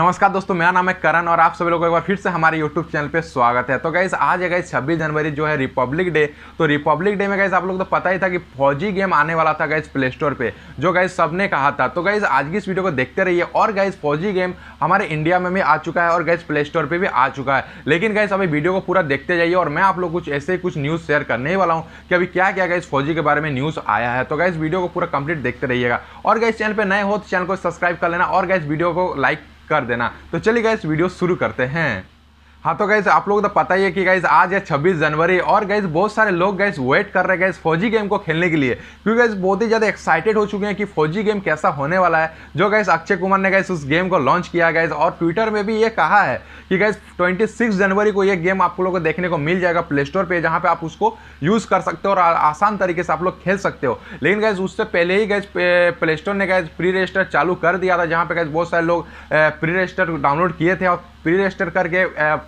नमस्कार दोस्तों मेरा नाम है करण और आप सभी लोगों को एक बार फिर से हमारे यूट्यूब चैनल पे स्वागत है तो गाइज आज है गाइज छब्बीस जनवरी जो है रिपब्लिक डे तो रिपब्लिक डे में गाइज आप लोग तो पता ही था कि फौजी गेम आने वाला था गाइज प्ले स्टोर पर जो गाइज सबने कहा था तो गाइज आज की इस वीडियो को देखते रहिए और गाइज फौजी गेम हमारे इंडिया में भी आ चुका है और गाइज प्ले स्टोर पर भी आ चुका है लेकिन गाइज अभी वीडियो को पूरा देखते जाइए और मैं आप लोग कुछ ऐसे कुछ न्यूज़ शेयर करने ही वाला हूँ कि अभी क्या क्या गाइज फौजी के बारे में न्यूज़ आया है तो गाइज वीडियो को पूरा कंप्लीट देखते रहिएगा और गाइज चैनल पर नए हो तो चैनल को सब्सक्राइब कर लेना और गाइज वीडियो को लाइक कर देना तो चलिए इस वीडियो शुरू करते हैं हाँ तो गाइज आप लोग तो पता ही है कि गाइज आज है 26 जनवरी और गाइज बहुत सारे लोग गाइज वेट कर रहे हैं गाइज फौजी गेम को खेलने के लिए क्योंकि गाइज बहुत ही ज़्यादा एक्साइटेड हो चुके हैं कि फौजी गेम कैसा होने वाला है जो गाइज अक्षय कुमार ने गाइज उस गेम को लॉन्च किया गाइज और ट्विटर में भी ये कहा है कि गाइज ट्वेंटी जनवरी को ये गेम आप लोगों को देखने को मिल जाएगा प्ले स्टोर पर जहाँ पर आप उसको यूज़ कर सकते हो और आसान तरीके से आप लोग खेल सकते हो लेकिन गाइज उससे पहले ही गाइज प्ले स्टोर ने गाइज प्री रजिस्टर चालू कर दिया था जहाँ पर गाइज बहुत सारे लोग प्री रजिस्टर डाउनलोड किए थे और प्री रजिस्टर करके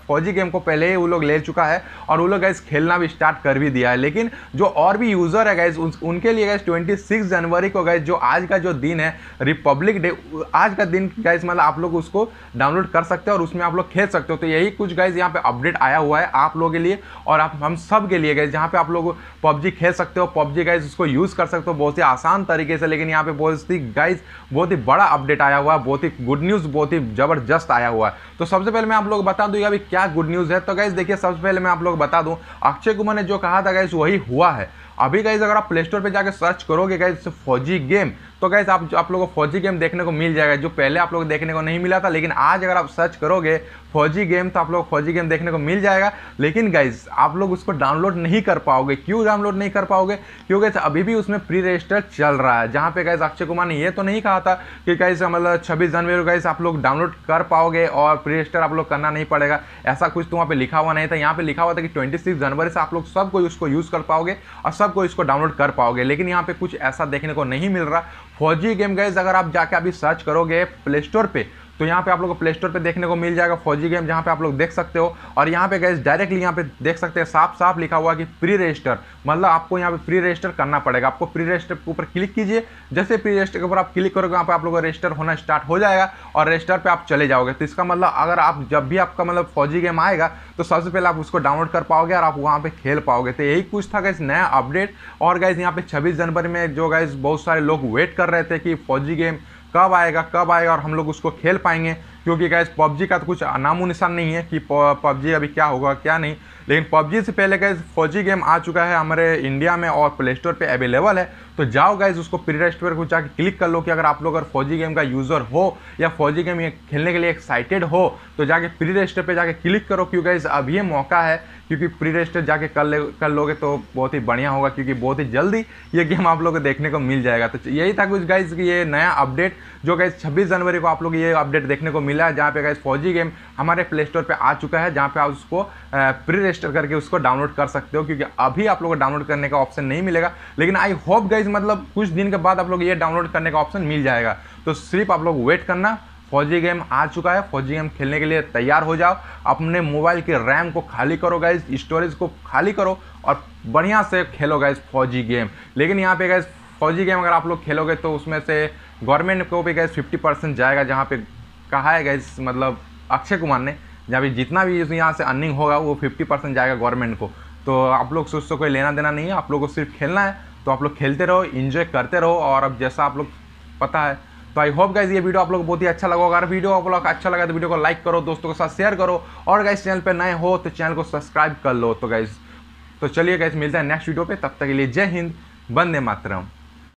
फौजी गेम को पहले ही वो लोग ले चुका है और वो लोग गैस खेलना भी स्टार्ट कर भी दिया है लेकिन जो और भी यूज़र है गैस उन, उनके लिए गैस 26 जनवरी को गैस जो आज का जो दिन है रिपब्लिक डे आज का दिन गैस मतलब आप लोग उसको डाउनलोड कर सकते हो और उसमें आप लोग खेल सकते हो तो यही कुछ गैस यहाँ पर अपडेट आया हुआ है आप लोगों के लिए और आप हम सब के लिए गैस जहाँ पर आप लोग पबजी खेल सकते हो पबजी गैस उसको यूज़ कर सकते हो बहुत ही आसान तरीके से लेकिन यहाँ पर बहुत ही गैस बहुत ही बड़ा अपडेट आया हुआ है बहुत ही गुड न्यूज़ बहुत ही ज़बरदस्त आया हुआ है तो सब सबसे पहले मैं आप लोग बता दूँ अभी क्या गुड न्यूज़ है तो गाइज देखिए सबसे पहले मैं आप लोग बता दूं अक्षय कुमार ने जो कहा था गाइज वही हुआ है अभी गाइज अगर आप प्ले स्टोर पर जाकर सर्च करोगे गाइज फौजी गेम तो गाइज आप आप लोगों को फौजी गेम देखने को मिल जाएगा जो पहले आप लोग देखने को नहीं मिला था लेकिन आज अगर आप सर्च करोगे फौजी गेम तो आप लोग फौजी गेम देखने को मिल जाएगा लेकिन गाइज आप लोग उसको डाउनलोड नहीं कर पाओगे क्यों डाउनलोड नहीं कर पाओगे क्योंकि अभी भी उसमें प्री रजिस्टर चल रहा है जहाँ पे गाइज अक्षय कुमार ने ये तो नहीं कहा था कि गाइज मतलब छब्बीस जनवरी को गाइज आप लोग डाउनलोड कर पाओगे और प्री रजिस्टर आप लोग करना नहीं पड़ेगा ऐसा कुछ तो वहाँ पर लिखा हुआ नहीं था यहाँ पर लिखा हुआ था कि ट्वेंटी जनवरी से आप लोग सब कुछ उसको यूज़ कर पाओगे और सब आपको इसको डाउनलोड कर पाओगे लेकिन यहाँ पे कुछ ऐसा देखने को नहीं मिल रहा फौजी गेम गैस अगर आप जाके अभी सर्च करोगे प्ले स्टोर पर तो यहाँ पे आप लोग को प्ले स्टोर पर देखने को मिल जाएगा फौजी गेम जहाँ पे आप लोग देख सकते हो और यहाँ पे गए डायरेक्टली यहाँ पे देख सकते हैं साफ साफ लिखा हुआ कि प्री रजिस्टर मतलब आपको यहाँ पे प्री रजिस्टर करना पड़ेगा आपको प्री रजिस्टर के ऊपर क्लिक कीजिए जैसे प्री रजिस्टर के ऊपर आप क्लिक करोगे यहाँ पर आप लोग रजिस्टर होना स्टार्ट हो जाएगा और रजिस्टर पर आप चले जाओगे तो इसका मतलब अगर आप जब भी आपका मतलब फौजी गेम आएगा तो सबसे पहले आप उसको डाउनलोड कर पाओगे और आप वहाँ पर खेल पाओगे तो यही कुछ था गैस नया अपडेट और गैस यहाँ पे छब्बीस जनवरी में जो गैस बहुत सारे लोग वेट कर रहे थे कि फौजी गेम कब आएगा कब आएगा और हम लोग उसको खेल पाएंगे क्योंकि गैस पबजी का तो कुछ नामो निशान नहीं है कि पबजी अभी क्या होगा क्या नहीं लेकिन पबजी से पहले गैस फौजी गेम आ चुका है हमारे इंडिया में और प्ले स्टोर पर अवेलेबल है तो जाओ गाइज उसको प्री रजिस्टर को जाकर क्लिक कर लो कि अगर आप लोग अगर फौजी गेम का यूज़र हो या फौजी गेम खेलने के लिए एक्साइटेड हो तो जाके प्री रजिस्टर पर जाके क्लिक करो क्यों गाइज अभी ये मौका है क्योंकि प्री रजिस्टर जाके कर ले कर लोगे तो बहुत ही बढ़िया होगा क्योंकि बहुत ही जल्दी ये गेम आप लोग को देखने को मिल जाएगा तो यही था कुछ गाइज ये नया अपडेट जो गाइज छब्बीस जनवरी को आप लोग ये अपडेट देखने को मिला है जहाँ पे गाइज फौजी गेम हमारे प्ले स्टोर पर आ चुका है जहाँ पे आप उसको प्री रजिस्टर करके उसको डाउनलोड कर सकते हो क्योंकि अभी आप लोग को डाउनलोड करने का ऑप्शन नहीं मिलेगा लेकिन आई होप गाइज मतलब कुछ दिन के बाद आप लोग ये डाउनलोड करने का ऑप्शन मिल जाएगा तो सिर्फ आप लोग वेट करना फौजी गेम आ चुका है फौजी गेम खेलने के लिए तैयार हो जाओ अपने मोबाइल के रैम को खाली करो गाइज स्टोरेज को खाली करो और बढ़िया से खेलो गाइज फौजी गेम लेकिन यहाँ पे गाइज फौजी गेम अगर आप लोग खेलोगे तो उसमें से गवर्नमेंट को भी गाइज 50 परसेंट जाएगा जहाँ पे कहा है गाइज मतलब अक्षय कुमार ने जहाँ पर जितना भी यहाँ से अर्निंग होगा वो फिफ्टी परसेंट जाएगा गवर्नमेंट को तो आप लोग से उससे कोई लेना देना नहीं है आप लोग को सिर्फ खेलना है तो आप लोग खेलते रहो इन्जॉय करते रहो और अब जैसा आप लोग पता है तो आई होप गाइज ये वीडियो आप लोग बहुत ही अच्छा लगा अगर वीडियो आप लोग अच्छा लगा तो वीडियो को लाइक करो दोस्तों के साथ शेयर करो और गाइज चैनल पर नए हो तो चैनल को सब्सक्राइब कर लो तो गाइज तो चलिए गाइज मिलता है नेक्स्ट वीडियो पे तब तक के लिए जय हिंद वंदे मातरम